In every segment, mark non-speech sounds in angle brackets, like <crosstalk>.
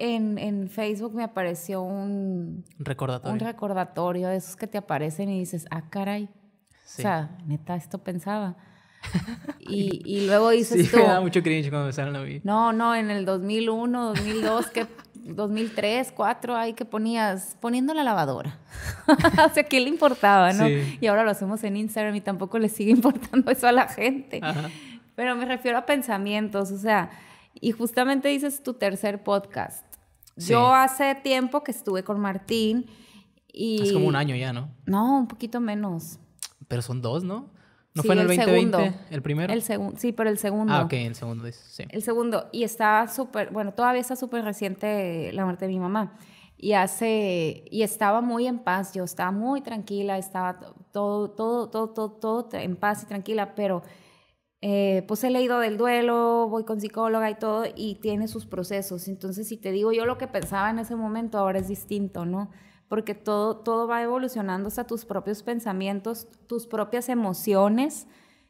en, Facebook me apareció un recordatorio. un recordatorio de esos que te aparecen y dices, ah, caray. O sea, neta, esto pensaba. <laughs> y, luego dices sí, <laughs> me da mucho cringe cuando me a No, no, en el 2001, 2002, 2003, 2004, ahí que ponías, poniendo la lavadora. <laughs> o sea, ¿qué le importaba, no? Y ahora lo hacemos en Instagram y tampoco le sigue importando eso a la gente. Pero me refiero a pensamientos, o sea, y justamente dices tu tercer podcast yo hace tiempo que estuve con Martín y... Es como un año ya, ¿no? No, un poquito menos. Pero son dos, ¿no? ¿No fue en el, 2020 el primero? El segundo, sí, pero el segundo. Ah, ok, el segundo, sí. El segundo. Y estaba súper, bueno, todavía está súper reciente la muerte de mi mamá. Y hace, y estaba muy en paz, yo estaba muy tranquila, estaba todo, todo, todo, todo, todo en paz y tranquila, pero eh, pues he leído del duelo, voy con psicóloga y todo, y tiene sus procesos. Entonces, si te digo yo lo que pensaba en ese momento, ahora es distinto, ¿no? Porque todo, todo va evolucionando hasta tus propios pensamientos, tus propias emociones,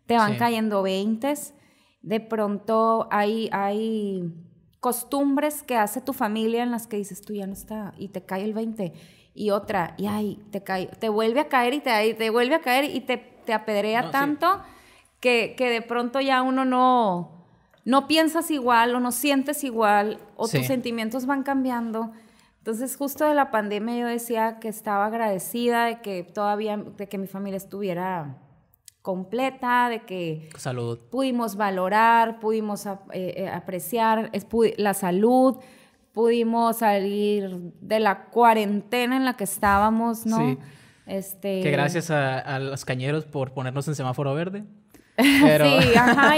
te van cayendo veintes. De pronto hay, costumbres que hace tu familia en las que dices, tú ya no está, y te cae el veinte Y otra, y ay, te, cae, te vuelve a caer y te, te vuelve a caer y te, te apedrea tanto que, de pronto ya uno no, no piensas igual o no sientes igual o tus sentimientos van cambiando. Entonces, justo de la pandemia yo decía que estaba agradecida de que todavía, de que mi familia estuviera completa, de que salud. pudimos valorar, pudimos eh, eh, apreciar la salud, pudimos salir de la cuarentena en la que estábamos, ¿no? Este... Que gracias a los cañeros por ponernos en semáforo verde. Sí,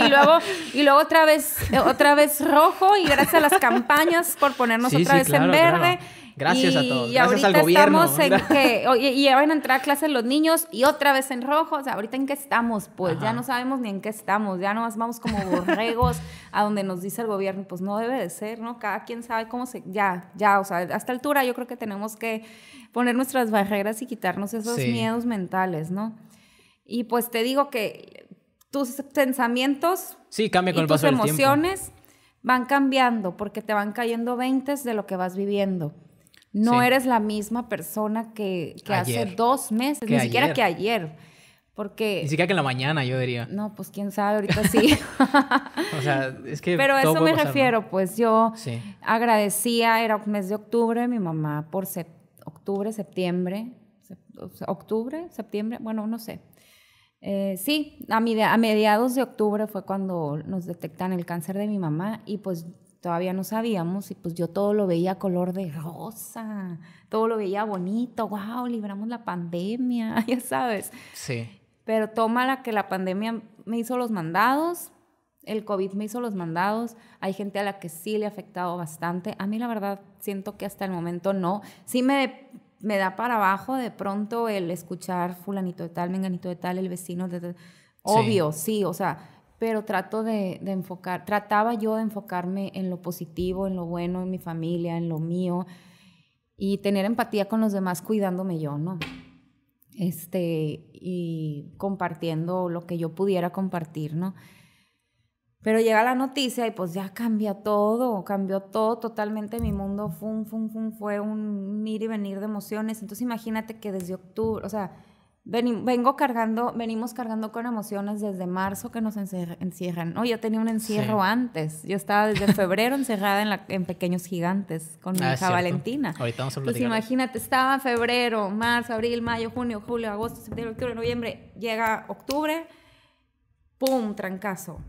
y luego, y luego otra vez, otra vez rojo, y gracias a las campañas por ponernos otra vez en verde. Gracias a todos. Y ahorita Estamos en <laughs> que, y, van a entrar a clases los niños y otra vez en rojo. O sea, ahorita en qué estamos, pues ya no sabemos ni en qué estamos. Ya nomás vamos como borregos a donde nos dice el gobierno. Pues no debe de ser, ¿no? Cada quien sabe cómo se. Ya, ya, o sea, a esta altura yo creo que tenemos que poner nuestras barreras y quitarnos esos miedos mentales, ¿no? Y pues te digo que tus pensamientos sí, tus emociones van cambiando porque te van cayendo veintes de lo que vas viviendo. No eres la misma persona que, hace dos meses, ni siquiera que ayer. Porque... Ni siquiera que en la mañana, yo diría. No, pues quién sabe, ahorita <laughs> sí. o sea, es que... Pero a eso me refiero, pues yo agradecía, era mes de octubre, mi mamá por octubre, septiembre, octubre, septiembre, bueno, no sé, eh, sí, a, mediados de octubre fue cuando nos detectan el cáncer de mi mamá y pues todavía no sabíamos y pues yo todo lo veía color de rosa, todo lo veía bonito, wow, libramos la pandemia, <laughs> ya sabes. Sí. Pero toma la que la pandemia me hizo los mandados, el COVID me hizo los mandados, hay gente a la que sí le ha afectado bastante, a mí la verdad siento que hasta el momento no, sí me me da para abajo de pronto el escuchar fulanito de tal, menganito de tal, el vecino de... obvio, sí. o sea, pero trato de, de, enfocar, trataba yo de enfocarme en lo positivo, en lo bueno, en mi familia, en lo mío y tener empatía con los demás cuidándome yo, ¿no? Este, y compartiendo lo que yo pudiera compartir, ¿no? Pero llega la noticia y pues ya cambia todo, cambió todo totalmente. Mi mundo fum, fum, fum, fue un ir y venir de emociones. Entonces imagínate que desde octubre, o sea, vengo cargando, venimos cargando con emociones desde marzo que nos encierran. No, yo tenía un encierro antes. Yo estaba desde febrero encerrada en, Pequeños Gigantes con mi ah, hija Valentina. Ahorita vamos a Entonces imagínate, estaba febrero, marzo, abril, mayo, junio, julio, agosto, septiembre, octubre, noviembre. Llega octubre, ¡pum! Trancazo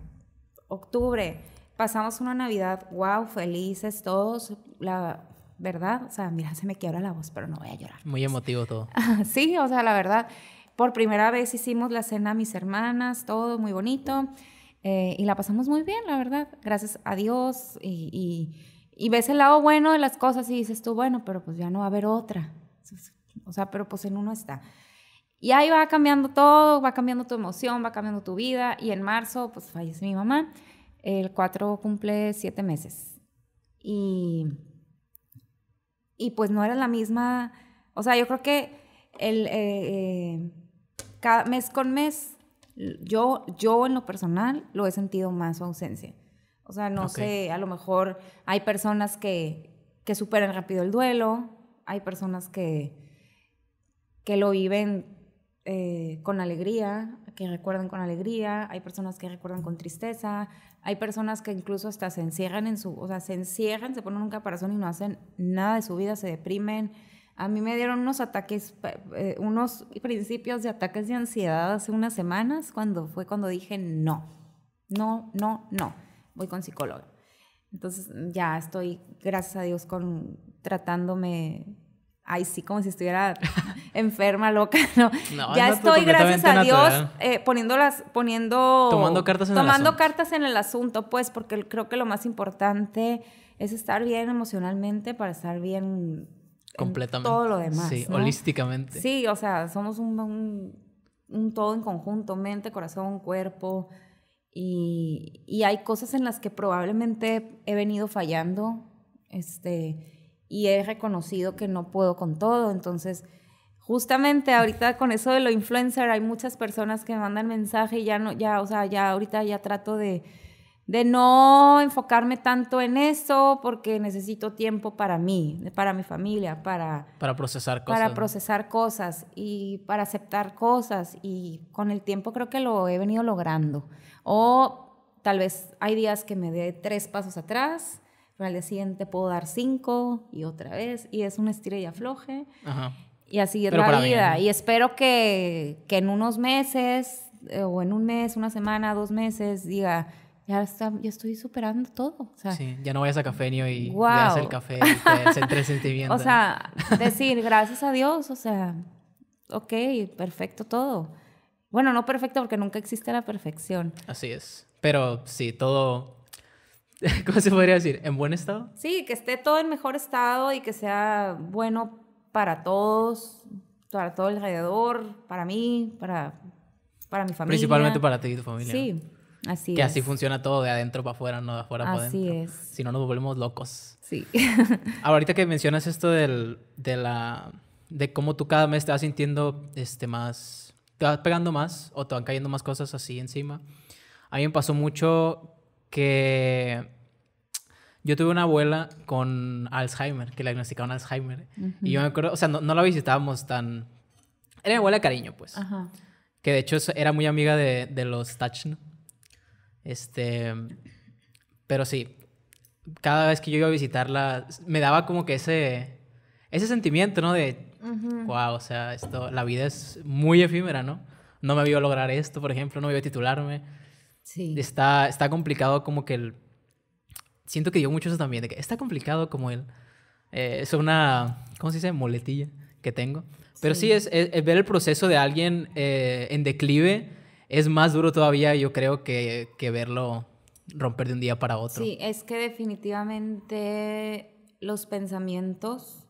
octubre, pasamos una Navidad, wow, felices todos, la verdad, o sea, mira, se me quiebra la voz, pero no voy a llorar. Muy emotivo todo. <laughs> sí, o sea, la verdad, por primera vez hicimos la cena a mis hermanas, todo muy bonito, eh, y la pasamos muy bien, la verdad, gracias a Dios, y, y ves el lado bueno de las cosas y dices tú, bueno, pero pues ya no va a haber otra, o sea, pero pues en uno está. Y ahí va cambiando todo, va cambiando tu emoción, va cambiando tu vida. Y en marzo, pues fallece mi mamá. El 4 cumple 7 meses. Y, y pues no era la misma. O sea, yo creo que el, eh, eh, cada mes con mes, yo, yo en lo personal lo he sentido más su ausencia. O sea, no sé, a lo mejor hay personas que, que superan rápido el duelo, hay personas que, que lo viven eh, con alegría, que recuerdan con alegría, hay personas que recuerdan con tristeza, hay personas que incluso hasta se encierran en su, o sea, se encierran, se ponen un caparazón y no hacen nada de su vida, se deprimen. A mí me dieron unos ataques, eh, unos principios de ataques de ansiedad hace unas semanas, cuando fue cuando dije no, no, no, no, voy con psicólogo. Entonces ya estoy, gracias a Dios, con tratándome ay, sí, como si estuviera <laughs> enferma, loca, <laughs> no. ya estoy, gracias a Dios, eh, poniendo Tomando cartas en el asunto. cartas en el asunto, pues, porque creo que lo más importante es estar bien emocionalmente para estar bien... Completamente. todo lo demás. Sí, holísticamente. Sí, o sea, somos un, todo en conjunto, mente, corazón, cuerpo. Y, y hay cosas en las que probablemente he venido fallando, este y he reconocido que no puedo con todo. Entonces, justamente ahorita con eso de lo influencer, hay muchas personas que me mandan mensaje y ya no, ya, o sea, ya ahorita ya trato de, de no enfocarme tanto en eso porque necesito tiempo para mí, para mi familia, para... Para procesar cosas. Para procesar cosas y para aceptar cosas y con el tiempo creo que lo he venido logrando. O tal vez hay días que me dé tres pasos atrás al día siguiente puedo dar cinco y otra vez, y es un estira y afloje. Y así es la vida. Y espero que, que en unos meses, eh, o en un mes, una semana, dos meses, diga, ya, está, ya estoy superando todo. sí, ya no vayas a cafeño y wow. el café <laughs> O sea, decir gracias a Dios, o sea, ok, perfecto todo. Bueno, no perfecto porque nunca existe la perfección. Así es. Pero sí, todo, <laughs> ¿Cómo se podría decir? ¿En buen estado? Sí, que esté todo en mejor estado y que sea bueno para todos, para todo el alrededor, para mí, para, para mi familia. Principalmente para ti y tu familia. Sí, así Que así funciona todo, de adentro para afuera, no de afuera para adentro. Así es. Si no, nos volvemos locos. Sí. <laughs> Ahorita que <laughs> mencionas esto del, de, la, de cómo tú cada mes te vas sintiendo este, más... Te vas pegando más o te van cayendo más cosas así encima. A mí me pasó mucho que yo tuve una abuela con Alzheimer, que le diagnosticaron Alzheimer. Y yo me acuerdo, o sea, no, la visitábamos tan... Era mi abuela cariño, pues. Ajá. Que de hecho era muy amiga de, de los Tachn. Este... Pero sí, cada vez que yo iba a visitarla, me daba como que ese... Ese sentimiento, ¿no? De, wow, o sea, esto, la vida es muy efímera, ¿no? No me vio lograr esto, por ejemplo, no me a titularme. Sí. Está, está complicado como que el siento que yo mucho eso también, de que está complicado como él. Eh, es una, ¿cómo se dice? Moletilla que tengo. Pero sí, es, ver el proceso de alguien eh, en declive es más duro todavía, yo creo, que, que verlo romper de un día para otro. Sí, es que definitivamente los pensamientos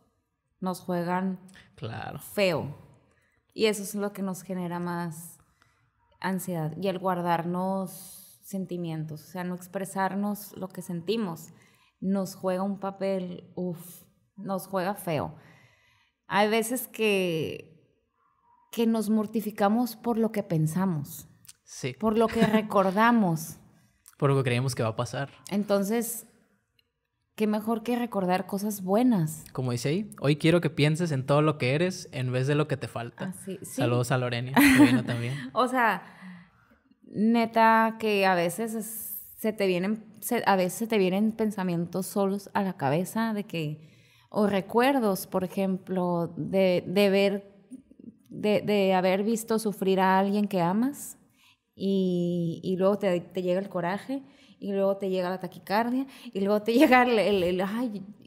nos juegan claro. feo. Y eso es lo que nos genera más ansiedad. Y el guardarnos sentimientos, o sea, no expresarnos lo que sentimos, nos juega un papel, uff, nos juega feo. Hay veces que, que nos mortificamos por lo que pensamos, sí. por lo que <laughs> recordamos. por lo que creemos que va a pasar. Entonces, qué mejor que recordar cosas buenas. Como dice ahí, hoy quiero que pienses en todo lo que eres en vez de lo que te falta. Saludos a Lorena, <laughs> también. o sea, neta que a veces se te vienen, a veces te vienen pensamientos solos a la cabeza de que, o recuerdos, por ejemplo, de, ver, de, haber visto sufrir a alguien que amas y, luego te, llega el coraje y luego te llega la taquicardia y luego te <laughs> llega el,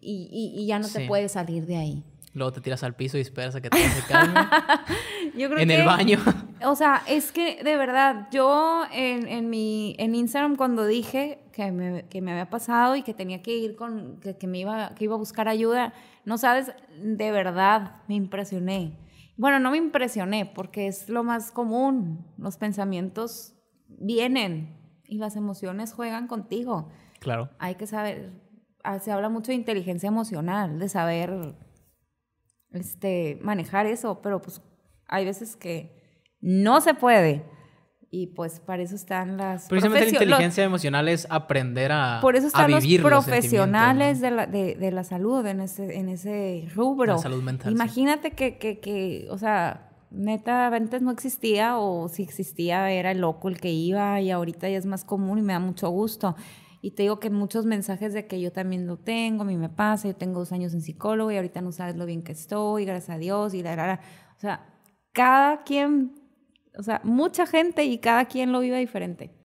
y, ya no te puedes salir de ahí. Luego te tiras al piso y esperas que te <laughs> Yo en el baño. O sea, es que de verdad, yo en, mi en Instagram cuando dije que me, había pasado y que tenía que ir con, que, que, me iba, que iba a buscar ayuda, no sabes, de verdad me impresioné. Bueno, no me impresioné porque es lo más común, los pensamientos vienen y las emociones juegan contigo. Claro. Hay que saber, ah, se habla mucho de inteligencia emocional, de saber este, manejar eso, pero pues hay veces que no se puede. Y pues para eso están las... Precisamente la inteligencia emocional es aprender a Por eso están los profesionales de, la, de, la salud en ese, en ese rubro. La salud mental. Imagínate que, que, que, o sea, neta, antes no existía o si existía era el loco el que iba y ahorita ya es más común y me da mucho gusto. Y te digo que muchos mensajes de que yo también lo tengo, a mí me pasa, yo tengo dos años en psicólogo y ahorita no sabes lo bien que estoy, gracias a Dios y la, la, O sea, cada quien o sea, mucha gente y cada quien lo vive diferente.